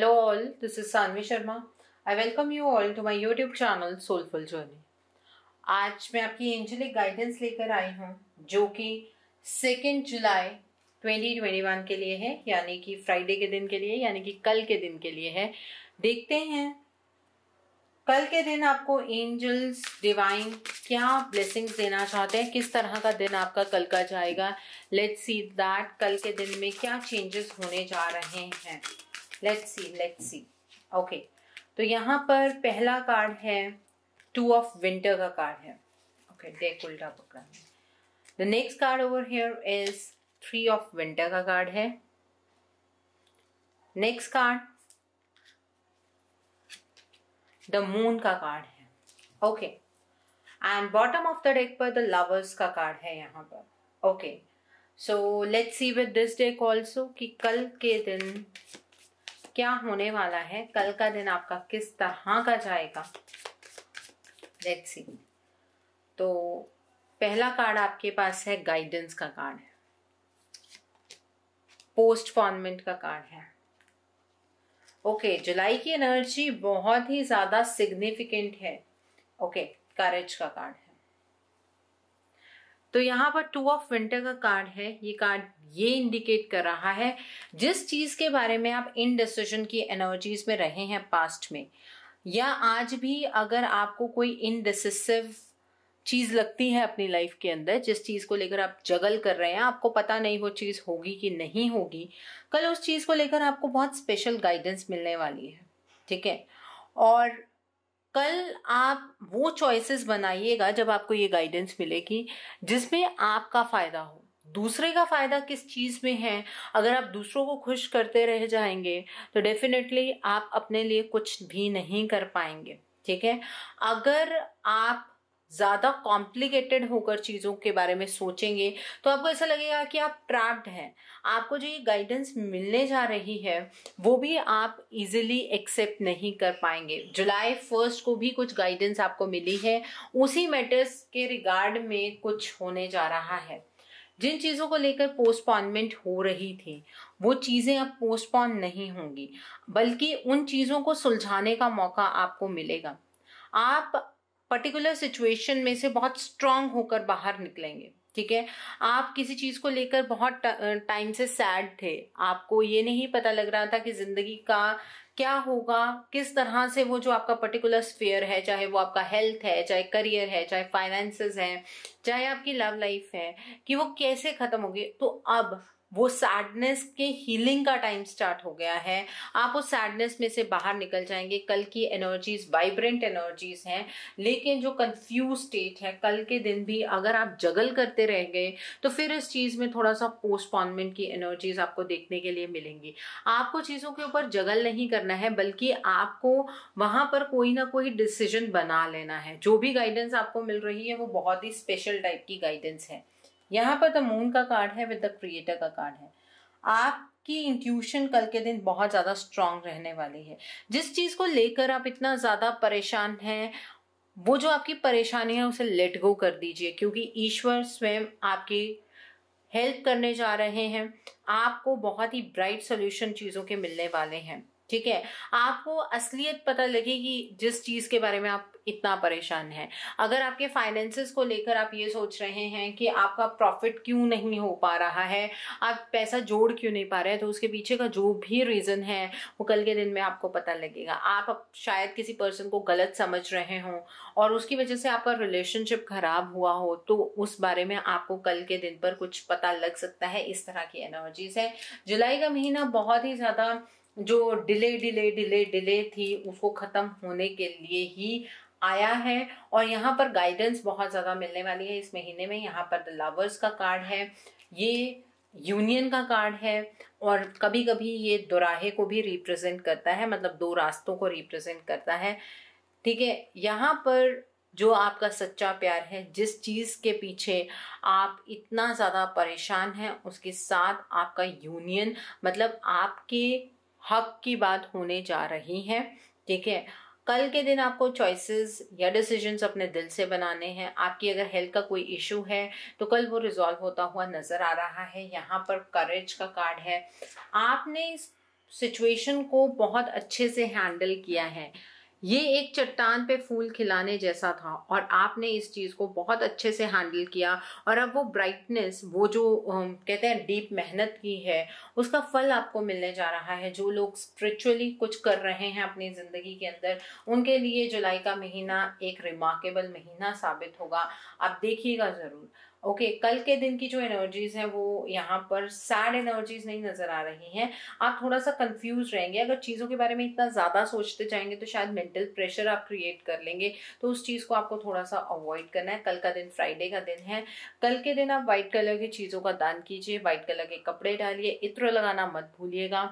hello all this is Sanvi Sharma I welcome you all to my YouTube channel soulful journey आज मैं आपकी angelic guidance लेकर आई हूं जो कि सेकेंड जुलाई 2021 के लिए है यानी कि फ्राइडे के दिन के लिए यानी कि कल के दिन के लिए है देखते हैं कल के दिन आपको एंजल्स डिवाइन क्या ब्लेसिंग्स देना चाहते हैं किस तरह का दिन आपका कल का जाएगा लेट्स सी दैट कल के दिन में क्या चेंजेस होने जा रहे हैं let's see let's see okay तो यहाँ पर पहला कार्ड है टू ऑफ विंटर का कार्ड है ओके देख उल्टा पकड़ा the next card over here is three of winter का कार्ड है नेक्स्ट कार्ड द मून का कार्ड है okay and bottom of the deck पर द लवर्स का कार्ड है यहाँ पर okay so let's see with this deck also कि कल के दिन क्या होने वाला है कल का दिन आपका किस तरह का जाएगा लेट्स सी तो पहला कार्ड आपके पास है गाइडेंस का कार्ड है पोस्ट फॉर्मेंट का कार्ड है ओके okay, जुलाई की एनर्जी बहुत ही ज़्यादा सिग्निफिकेंट है ओके okay, करेज का कार्ड है तो यहाँ पर टू ऑफ विंटर का कार्ड है ये कार्ड ये इंडिकेट कर रहा है जिस चीज के बारे में आप इन डिसीजन की एनर्जीज में रहे हैं पास्ट में या आज भी अगर आपको कोई इनडिसिसिव चीज लगती है अपनी लाइफ के अंदर जिस चीज को लेकर आप जगल कर रहे हैं आपको पता नहीं वो चीज होगी कि नहीं होगी कल उस चीज को लेकर आपको बहुत स्पेशल गाइडेंस मिलने वाली है ठीक है और कल आप वो चॉइसेस बनाइएगा जब आपको ये गाइडेंस मिलेगी जिसमें आपका फायदा हो दूसरे का फायदा किस चीज में है अगर आप दूसरों को खुश करते रह जाएंगे तो डेफिनेटली आप अपने लिए कुछ भी नहीं कर पाएंगे ठीक है अगर आप ज़्यादा कॉम्प्लिकेटेड होकर चीज़ों के बारे में सोचेंगे तो आपको ऐसा लगेगा कि आप ट्रैप्ड हैं आपको जो ये गाइडेंस मिलने जा रही है वो भी आप इजिली एक्सेप्ट नहीं कर पाएंगे जुलाई फर्स्ट को भी कुछ गाइडेंस आपको मिली है उसी मैटर्स के रिगार्ड में कुछ होने जा रहा है जिन चीज़ों को लेकर पोस्टपोनमेंट हो रही थी वो चीज़ें अब पोस्टपोन नहीं होंगी बल्कि उन चीज़ों को सुलझाने का मौका आपको मिलेगा आप पर्टिकुलर सिचुएशन में से बहुत स्ट्रांग होकर बाहर निकलेंगे ठीक है आप किसी चीज को लेकर बहुत टाइम से सैड थे आपको ये नहीं पता लग रहा था कि जिंदगी का क्या होगा किस तरह से वो जो आपका पर्टिकुलर स्फेयर है चाहे वो आपका हेल्थ है चाहे करियर है चाहे फाइनेंसेस है चाहे आपकी लव लाइफ है कि वो कैसे खत्म होगी तो अब वो सैडनेस के हीलिंग का टाइम स्टार्ट हो गया है आप उस सैडनेस में से बाहर निकल जाएंगे कल की एनर्जीज वाइब्रेंट एनर्जीज हैं लेकिन जो कंफ्यूज स्टेट है कल के दिन भी अगर आप जगल करते रह गए तो फिर इस चीज़ में थोड़ा सा पोस्टपोनमेंट की एनर्जीज आपको देखने के लिए मिलेंगी आपको चीज़ों के ऊपर जगल नहीं करना है बल्कि आपको वहाँ पर कोई ना कोई डिसीजन बना लेना है जो भी गाइडेंस आपको मिल रही है वो बहुत ही स्पेशल टाइप की गाइडेंस है यहाँ पर द मून का कार्ड है विद द क्रिएटर का कार्ड है आप इंट्यूशन कल के दिन बहुत ज़्यादा स्ट्रांग रहने वाली है जिस चीज़ को लेकर आप इतना ज़्यादा परेशान हैं वो जो आपकी परेशानी है उसे लेट गो कर दीजिए क्योंकि ईश्वर स्वयं आपकी हेल्प करने जा रहे हैं आपको बहुत ही ब्राइट सोल्यूशन चीज़ों के मिलने वाले हैं ठीक है आपको असलियत पता लगेगी जिस चीज के बारे में आप इतना परेशान हैं अगर आपके फाइनेंसेस को लेकर आप ये सोच रहे हैं कि आपका प्रॉफिट क्यों नहीं हो पा रहा है आप पैसा जोड़ क्यों नहीं पा रहे हैं तो उसके पीछे का जो भी रीज़न है वो कल के दिन में आपको पता लगेगा आप शायद किसी पर्सन को गलत समझ रहे हो और उसकी वजह से आपका रिलेशनशिप खराब हुआ हो तो उस बारे में आपको कल के दिन पर कुछ पता लग सकता है इस तरह की एनर्जीज है जुलाई का महीना बहुत ही ज़्यादा जो डिले डिले डिले डिले थी उसको ख़त्म होने के लिए ही आया है और यहाँ पर गाइडेंस बहुत ज़्यादा मिलने वाली है इस महीने में यहाँ पर द लवर्स का कार्ड है ये यूनियन का कार्ड है और कभी कभी ये दोराहे को भी रिप्रेजेंट करता है मतलब दो रास्तों को रिप्रेजेंट करता है ठीक है यहाँ पर जो आपका सच्चा प्यार है जिस चीज़ के पीछे आप इतना ज़्यादा परेशान हैं उसके साथ आपका यूनियन मतलब आपके हक की बात होने जा रही है ठीक है कल के दिन आपको चॉइसेस या डिसीजंस अपने दिल से बनाने हैं आपकी अगर हेल्थ का कोई इशू है तो कल वो रिजॉल्व होता हुआ नज़र आ रहा है यहाँ पर करेज का कार्ड है आपने इस सिचुएशन को बहुत अच्छे से हैंडल किया है ये एक चट्टान पे फूल खिलाने जैसा था और आपने इस चीज़ को बहुत अच्छे से हैंडल किया और अब वो ब्राइटनेस वो जो कहते हैं डीप मेहनत की है उसका फल आपको मिलने जा रहा है जो लोग स्पिरिचुअली कुछ कर रहे हैं अपनी ज़िंदगी के अंदर उनके लिए जुलाई का महीना एक रिमार्केबल महीना साबित होगा आप देखिएगा ज़रूर ओके okay, कल के दिन की जो एनर्जीज हैं वो यहाँ पर सैड एनर्जीज नहीं नज़र आ रही हैं आप थोड़ा सा कंफ्यूज रहेंगे अगर चीज़ों के बारे में इतना ज़्यादा सोचते जाएंगे तो शायद मेंटल प्रेशर आप क्रिएट कर लेंगे तो उस चीज़ को आपको थोड़ा सा अवॉइड करना है कल का दिन फ्राइडे का दिन है कल के दिन आप व्हाइट कलर की चीज़ों का दान कीजिए व्हाइट कलर के कपड़े डालिए इत्र लगाना मत भूलिएगा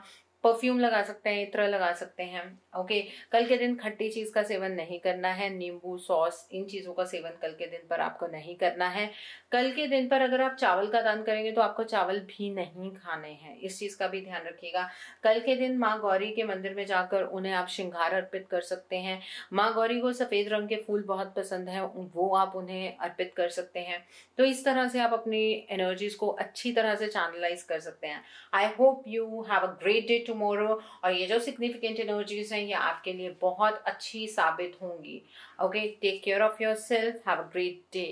परफ्यूम लगा सकते हैं इत्र लगा सकते हैं ओके कल के दिन खट्टी चीज़ का सेवन नहीं करना है नींबू सॉस इन चीज़ों का सेवन कल के दिन पर आपको नहीं करना है कल के दिन पर अगर आप चावल का दान करेंगे तो आपको चावल भी नहीं खाने हैं इस चीज़ का भी ध्यान रखिएगा कल के दिन माँ गौरी के मंदिर में जाकर उन्हें आप श्रृंगार अर्पित कर सकते हैं माँ गौरी को सफ़ेद रंग के फूल बहुत पसंद है वो आप उन्हें अर्पित कर सकते हैं तो इस तरह से आप अपनी एनर्जीज को अच्छी तरह से चैनलाइज कर सकते हैं I hope you have a great day tomorrow और ये जो सिग्निफिकेंट एनर्जीज हैं ये आपके लिए बहुत अच्छी साबित होंगी okay take care of yourself have a great day